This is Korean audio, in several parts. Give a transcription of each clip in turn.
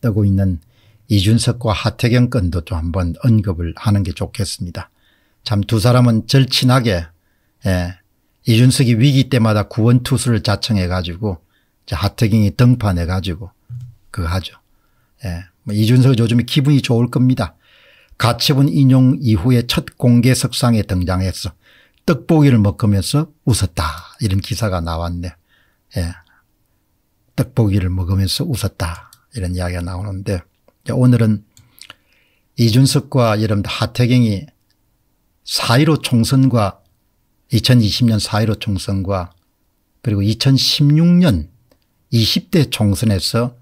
뜨고 있는 이준석과 하태경 건도 좀 한번 언급을 하는 게 좋겠습니다. 참 두 사람은 절친하게 예, 이준석이 위기 때마다 구원투수를 자청해 가지고 하태경이 등판해 가지고 그거 하죠. 예, 뭐 이준석 요즘에 기분이 좋을 겁니다. 가처분 인용 이후에 첫 공개 석상에 등장해서 떡볶이를 먹으면서 웃었다 이런 기사가 나왔네. 예, 떡볶이를 먹으면서 웃었다. 이런 이야기가 나오는데 오늘은 이준석과 여러분들 하태경이 4.15 총선과 2020년 4.15 총선과 그리고 2016년 20대 총선에서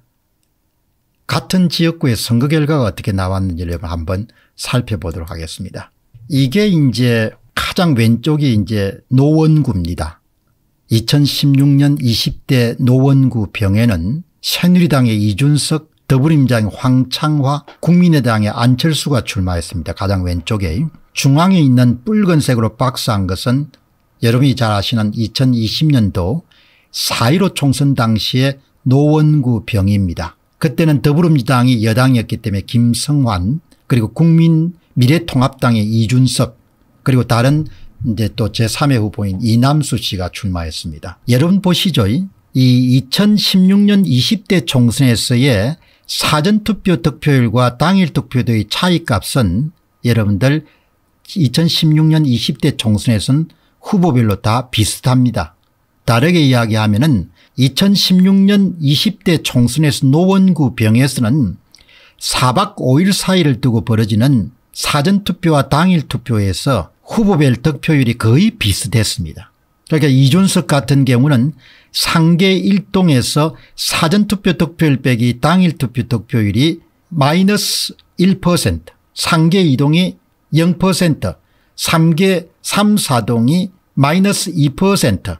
같은 지역구의 선거 결과가 어떻게 나왔는지를 한번 살펴보도록 하겠습니다. 이게 이제 가장 왼쪽이 이제 노원구입니다. 2016년 20대 노원구 병에는 새누리당의 이준석 더불임장주 황창화 국민의당의 안철수가 출마했습니다. 가장 왼쪽에 중앙에 있는 붉은색으로 박스한 것은 여러분이 잘 아시는 2020년도 4.15 총선 당시의 노원구 병입니다. 그때는 더불어민주당이 여당이었기 때문에 김성환 그리고 국민 미래통합당의 이준석 그리고 다른 이제 또 제3의 후보인 이남수 씨가 출마했습니다. 여러분 보시죠. 이 2016년 20대 총선에서의 사전투표 득표율과 당일 투표도의 차이값은 여러분들 2016년 20대 총선에서는 후보별로 다 비슷합니다. 다르게 이야기하면 2016년 20대 총선에서 노원구 병에서는 4박 5일 사이를 두고 벌어지는 사전투표와 당일투표에서 후보별 득표율이 거의 비슷했습니다. 그러니까 이준석 같은 경우는 상계 1동에서 사전투표 득표율 빼기 당일 투표 득표율이 마이너스 1% 상계 2동이 0% 3계 3, 4동이 마이너스 2%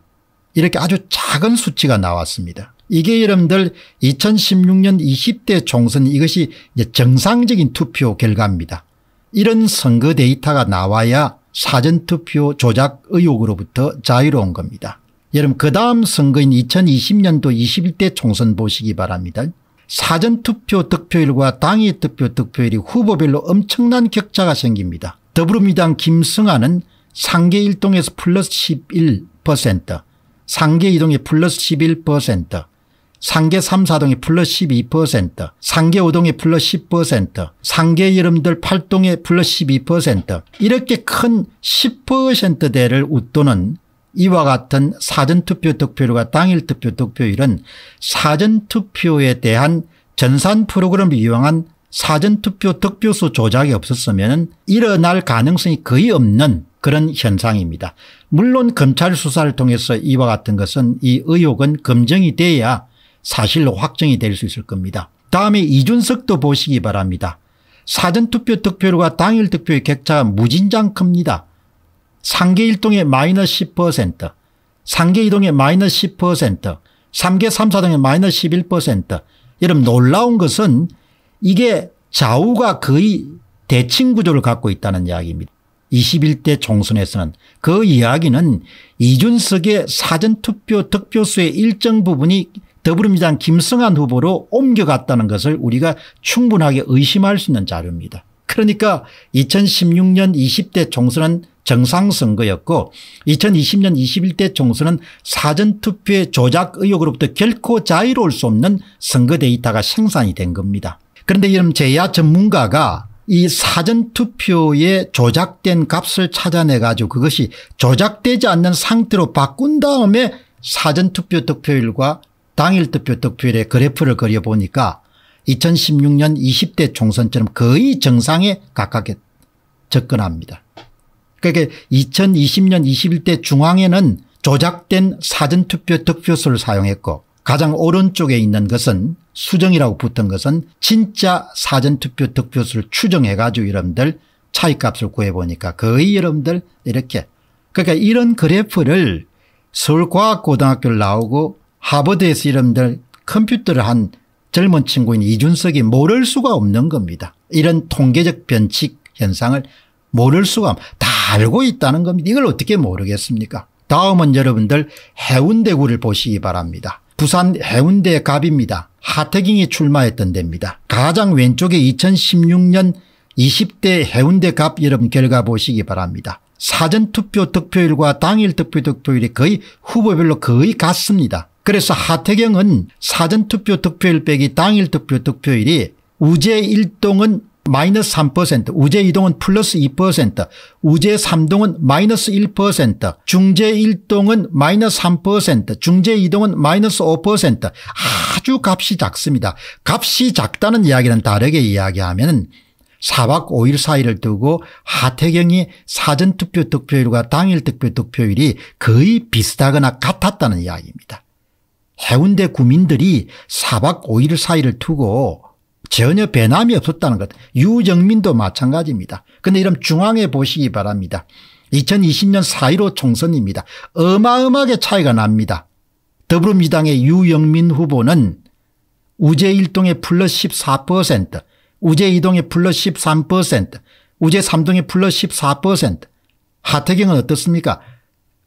이렇게 아주 작은 수치가 나왔습니다. 이게 여러분들 2016년 20대 총선 이것이 정상적인 투표 결과입니다. 이런 선거 데이터가 나와야 사전투표 조작 의혹으로부터 자유로운 겁니다. 여러분 그 다음 선거인 2020년도 21대 총선 보시기 바랍니다. 사전투표 득표율과 당의 득표 득표율이 후보별로 엄청난 격차가 생깁니다. 더불어민주당 김승아는 상계 1동에서 플러스 11% 상계 2동에 플러스 11% 상계 3, 4동에 플러스 12% 상계 5동에 플러스 10% 상계 여름들 8동에 플러스 12% 이렇게 큰 10%대를 웃도는 이와 같은 사전투표 득표율과 당일 투표 득표율은 사전투표에 대한 전산 프로그램을 이용한 사전투표 득표수 조작이 없었으면 일어날 가능성이 거의 없는 그런 현상입니다. 물론 검찰 수사를 통해서 이와 같은 것은 이 의혹은 검증이 돼야 사실로 확정이 될 수 있을 겁니다. 다음에 이준석도 보시기 바랍니다. 사전투표 득표율과 당일 득표의 격차가 무진장 큽니다. 상계 1동에 마이너스 10%, 상계 2동에 마이너스 10%, 상계 3, 4동에 마이너스 11%. 여러분 놀라운 것은 이게 좌우가 거의 대칭 구조를 갖고 있다는 이야기입니다. 21대 총선에서는 그 이야기는 이준석의 사전투표 득표수의 일정 부분이 더불어민주당 김성한 후보로 옮겨갔다는 것을 우리가 충분하게 의심할 수 있는 자료입니다. 그러니까 2016년 20대 총선은 정상선거였고 2020년 21대 총선은 사전투표의 조작 의혹으로부터 결코 자유로울 수 없는 선거 데이터가 생산이 된 겁니다. 그런데 이런 제야 전문가가 이 사전투표에 조작된 값을 찾아내 가지고 그것이 조작되지 않는 상태로 바꾼 다음에 사전투표 득표율과 당일 투표 득표율의 그래프를 그려보니까 2016년 20대 총선처럼 거의 정상에 가깝게 접근합니다. 그러니까 2020년 21대 중앙에는 조작된 사전투표 득표수를 사용했고 가장 오른쪽에 있는 것은 수정이라고 붙은 것은 진짜 사전투표 득표수를 추정해 가지고 여러분들 차이값을 구해보니까 거의 여러분들 이렇게 그러니까 이런 그래프를 서울과학고등학교를 나오고 하버드에서 여러분들 컴퓨터를 한 젊은 친구인 이준석이 모를 수가 없는 겁니다. 이런 통계적 변칙 현상을 모를 수가 없다. 알고 있다는 겁니다. 이걸 어떻게 모르겠습니까 다음은 여러분들 해운대구를 보시기 바랍니다. 부산 해운대 갑입니다. 하태경이 출마했던 데입니다. 가장 왼쪽에 2016년 20대 해운대 갑 여러분 결과 보시기 바랍니다. 사전투표 득표율과 당일 투표 득표율이 거의 후보별로 거의 같습니다. 그래서 하태경은 사전투표 득표율 빼기 당일 투표 득표율이 우재 1동은 마이너스 3%, 우제 2동은 플러스 2%, 우제 3동은 마이너스 1%, 중제 1동은 마이너스 3%, 중제 2동은 마이너스 5% 아주 값이 작습니다. 값이 작다는 이야기는 다르게 이야기하면 4박 5일 사이를 두고 하태경이 사전투표 득표율과 당일 투표 득표율이 거의 비슷하거나 같았다는 이야기입니다. 해운대 구민들이 4박 5일 사이를 두고 전혀 배남이 없었다는 것. 유정민도 마찬가지입니다. 그데 이런 중앙에 보시기 바랍니다. 2020년 4.15 총선입니다. 어마어마하게 차이가 납니다. 더불어민주당의 유영민 후보는 우재일동에 플러스 14%, 우재이동에 플러스 13%, 우재삼동에 플러스 14%, 하태경은 어떻습니까?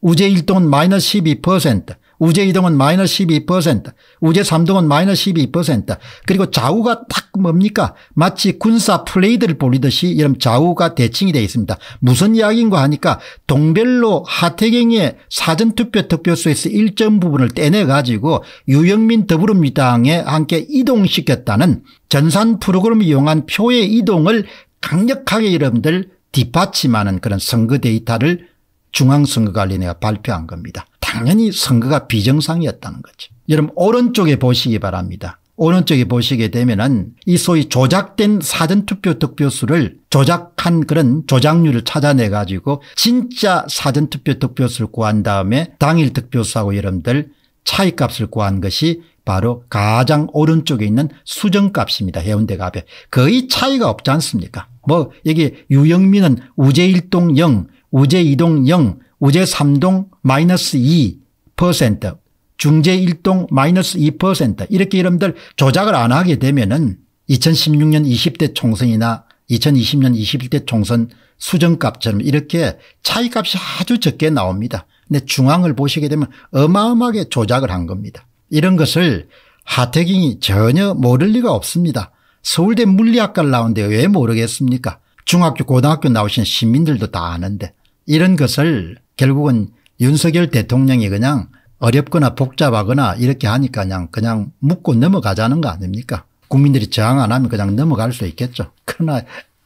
우재일동은 마이너스 12%, 우제 2등은 마이너스 12% 우제 3등은 마이너스 12% 그리고 좌우가 딱 뭡니까 마치 군사 플레이드를 보리듯이 이런 좌우가 대칭이 되어 있습니다. 무슨 이야기인가 하니까 동별로 하태경의 사전투표 득표수에서 일정 부분을 떼내가지고 유영민 더불어민주당에 함께 이동시켰다는 전산 프로그램을 이용한 표의 이동을 강력하게 여러분들 뒷받침하는 그런 선거 데이터를 중앙선거관리위가 발표한 겁니다. 당연히 선거가 비정상이었다는 거죠. 여러분 오른쪽에 보시기 바랍니다. 오른쪽에 보시게 되면은 이 소위 조작된 사전투표 득표수를 조작한 그런 조작률을 찾아내 가지고 진짜 사전투표 득표수를 구한 다음에 당일 득표수하고 여러분들 차이값을 구한 것이 바로 가장 오른쪽에 있는 수정값입니다. 해운대가 에 거의 차이가 없지 않습니까 뭐 여기 유영민은 우재일동 0, 우재이동 0, 우제 3동 마이너스 2%, 중재 1동 마이너스 2% 이렇게 여러분들 조작을 안 하게 되면은 2016년 20대 총선이나 2020년 21대 총선 수정값처럼 이렇게 차이값이 아주 적게 나옵니다. 근데 중앙을 보시게 되면 어마어마하게 조작을 한 겁니다. 이런 것을 하태경이 전혀 모를 리가 없습니다. 서울대 물리학과를 나온데 왜 모르겠습니까? 중학교 고등학교 나오신 시민들도 다 아는데 이런 것을 결국은 윤석열 대통령이 그냥 어렵거나 복잡하거나 이렇게 하니까 그냥 그냥 묻고 넘어가자는 거 아닙니까 국민들이 저항 안 하면 그냥 넘어갈 수 있겠죠 그러나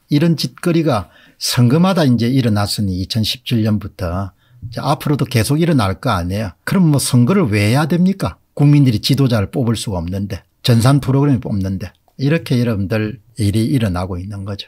이런 짓거리가 선거마다 이제 일어났으니 2017년부터 앞으로도 계속 일어날 거 아니에요 그럼 뭐 선거를 왜 해야 됩니까 국민들이 지도자를 뽑을 수가 없는데 전산 프로그램이 뽑는데 이렇게 여러분들 일이 일어나고 있는 거죠